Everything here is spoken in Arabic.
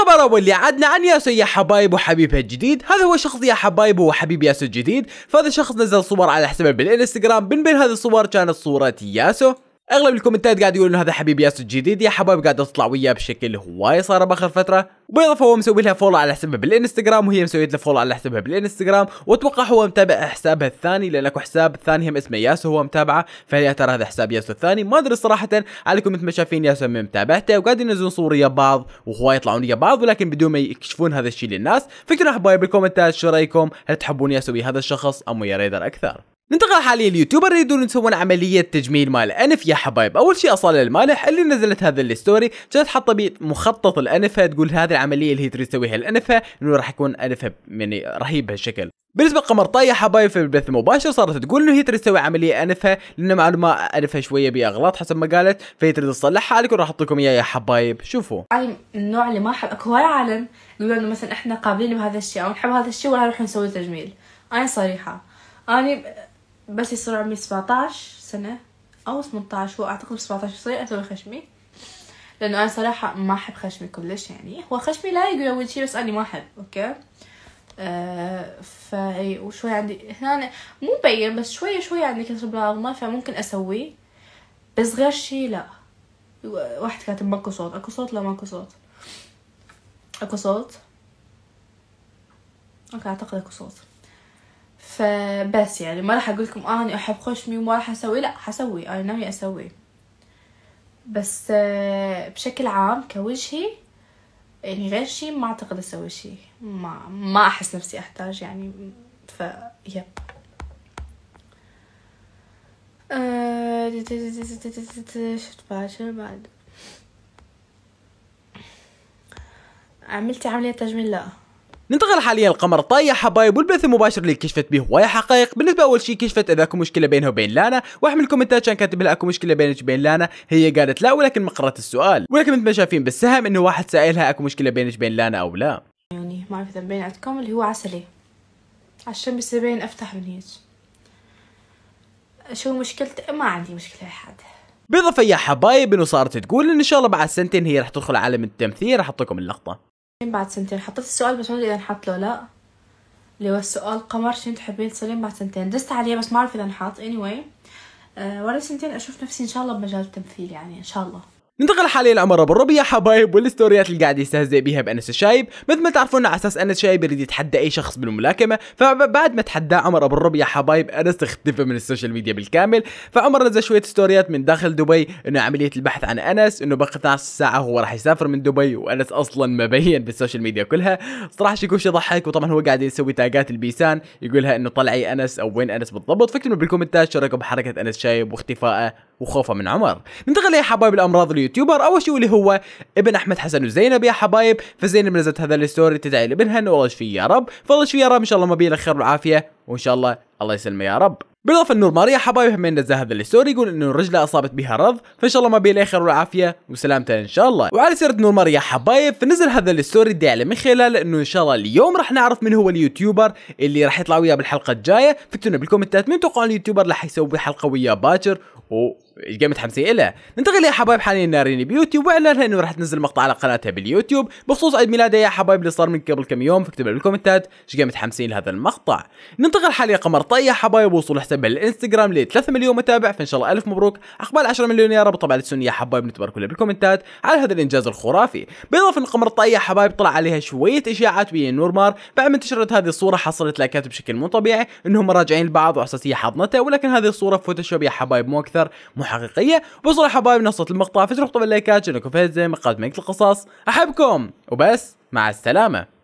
الخبر اول اللي عدنا عن ياسو يا حبايب وحبيبها الجديد هذا هو شخص يا حبايب وحبيب ياسو الجديد فهذا شخص نزل صور على حسابه بالانستغرام من بين هذه الصور كانت صورة ياسو اغلب الكومنتات قاعد يقولوا هذا حبيب ياسو الجديد يا حبايب قاعده تطلع وياه بشكل هواي صار باخر فتره بالاضافه هو مسوي لها فولو على حسابها بالانستغرام وهي مسويت له فولو على حسابها بالانستغرام واتوقع هو متابع حسابها الثاني لان اكو حساب ثاني هم اسمه ياسو هو متابعه فهل ترى هذا حساب ياسو الثاني ما ادري صراحه عليكم مثل ما شايفين ياسو من متابعته وقاعد ينزلون صور يا بعض وهواي يطلعون يا بعض ولكن بدون ما يكشفون هذا الشيء للناس فكروا حبايب بالكومنتات شو رايكم هل تحبون ياسو هذا الشخص ام ويا ريدر اكثر ننتقل حاليا اليوتيوبر يريدون يسوون عمليه تجميل مال انف يا حبايب اول شيء اصاله المالح اللي نزلت هذا الستوري كانت حاطه بيه مخطط الأنفة تقول هذه العمليه اللي هي تريد تسويها الأنفة انه راح يكون أنفة يعني رهيب بهالشكل بالنسبه لقمر طاية حبايب في البث المباشر صارت تقول انه هي تريد تسوي عمليه أنفة لان معلومه أنفة شويه بأغلاط حسب ما قالت فهي تريد تصلحها عليكم راح احط لكم إياها يا حبايب شوفوا انا من النوع اللي ما احب اكو هواي عالم يقولوا انه مثلا احنا قابلين بهذا الشيء او نحب هذا الشيء ولا نروح نسوي تجميل انا صريحه أنا بس يصير عمري 17 سنة أو 18 هو أعتقد 17 يصير أسوي خشمي لأنه أنا صراحة ما أحب خشمي كلش يعني هو خشمي لا يقول أول شي بس أنا ما أحب أوكي أه ف وشوي عندي هنا مو مبين بس شوي شوي عندي كسر بالعظمة فممكن أسويه بس غير شي لا واحد كاتب ماكو صوت اكو صوت لا ماكو صوت اكو صوت اوكي اعتقد اكو صوت فبس يعني ما راح اقول لكم اه انا احب خشمي وما راح اسوي لا حسوي انا ناوي اسوي بس آه، بشكل عام كوجهي يعني غير شي ما اعتقد اسوي شي ما ما احس نفسي احتاج يعني ف يب آه، شفت بعد بعد عملتي عملية تجميل لا ننتقل حاليا للقمر طاي يا حبايب والبث المباشر اللي كشفت به هواية حقائق بالنسبة أول شيء كشفت إذا اكو مشكلة بينها وبين لانا واحد من الكومنتات كان كاتب لها اكو مشكلة بينك وبين لانا هي قالت لا ولكن ما قرأت السؤال ولكن مثل ما شايفين بالسهم إنه واحد سائلها اكو مشكلة بينك وبين لانا أو لا يعني ما أعرف إذا بين عندكم اللي هو عسلي عشان بس بين أفتح من هيك شو مشكلتي ما عندي مشكلة لحد بالإضافة يا حبايب إنه صارت تقول إن شاء الله بعد سنتين هي راح تدخل عالم التمثيل راح أحط لكم اللقطة بعد سنتين حطيت السؤال بس ما ادري اذا انحط له لا اللي هو السؤال قمر شنو تحبين تصيرين بعد سنتين دست عليه بس ما اعرف اذا انحط anyway أه ورا سنتين اشوف نفسي ان شاء الله بمجال التمثيل يعني ان شاء الله ننتقل حاليا لعمر ابو الربيع حبايب والستوريات اللي قاعد يستهزئ بيها بانس الشايب مثل ما تعرفون على اساس انس الشايب يريد يتحدى اي شخص بالملاكمه فبعد ما تحدى عمر ابو الربيع حبايب انس اختفى من السوشيال ميديا بالكامل فعمر نزل شويه ستوريات من داخل دبي انه عمليه البحث عن انس انه باقي 12 ساعه هو راح يسافر من دبي وانس اصلا ما بين بالسوشيال ميديا كلها صراحه شيء شيء ضحك وطبعا هو قاعد يسوي تاجات البيسان يقولها انه طلعي انس او وين انس بالضبط فاكتبوا بالكومنتات شاركوا بحركه انس شايب واختفائه وخوفه من عمر ننتقل يا حبايب الامراض اللي يوتيوبر اول شيء واللي هو ابن احمد حسن وزينب يا حبايب فزينب نزلت هذا الستوري تدعي لابنها انه والله يشفيه يا رب فالله يشفيه يا رب ان شاء الله ما بيه الخير والعافيه وان شاء الله الله يسلمه يا رب بالاضافه النور ماريا حبايب من نزل هذا الستوري يقول انه رجله اصابت بها رض فان شاء الله ما بيه الخير والعافيه وسلامته ان شاء الله وعلى سيره نور ماريا حبايب فنزل هذا الستوري ادعي من خلاله انه ان شاء الله اليوم راح نعرف من هو اليوتيوبر اللي راح يطلع وياه بالحلقه الجايه فاكتبوا بالكومنتات مين توقعون اليوتيوبر راح يسوي حلقه وياه باكر و... الجيم متحمسين له ننتقل يا حبايب حاليا ناريني بيوتيوب واعلنها انه راح تنزل مقطع على قناتها باليوتيوب بخصوص عيد ميلادها يا حبايب اللي صار من قبل كم يوم فاكتب فاكتبوا بالكومنتات ايش جيم متحمسين لهذا المقطع ننتقل حاليا قمر طي يا حبايب وصول حسابها الانستغرام ل 3 مليون متابع فان شاء الله الف مبروك عقبال 10 مليون يا رب طبعا تسون يا حبايب نتبارك لها بالكومنتات على هذا الانجاز الخرافي بالاضافه ان قمر طي يا حبايب طلع عليها شويه اشاعات ويا نورمار بعد ما انتشرت هذه الصوره حصلت لايكات بشكل مو طبيعي انهم راجعين لبعض وعلى حضنته ولكن هذه الصوره فوتوشوب يا حبايب مو اكثر مو الحقيقيه وبصراحه حبايبي نصت المقطع فتروح طب اللايكات شنو كفيت زي ما قدمت القصص احبكم وبس مع السلامه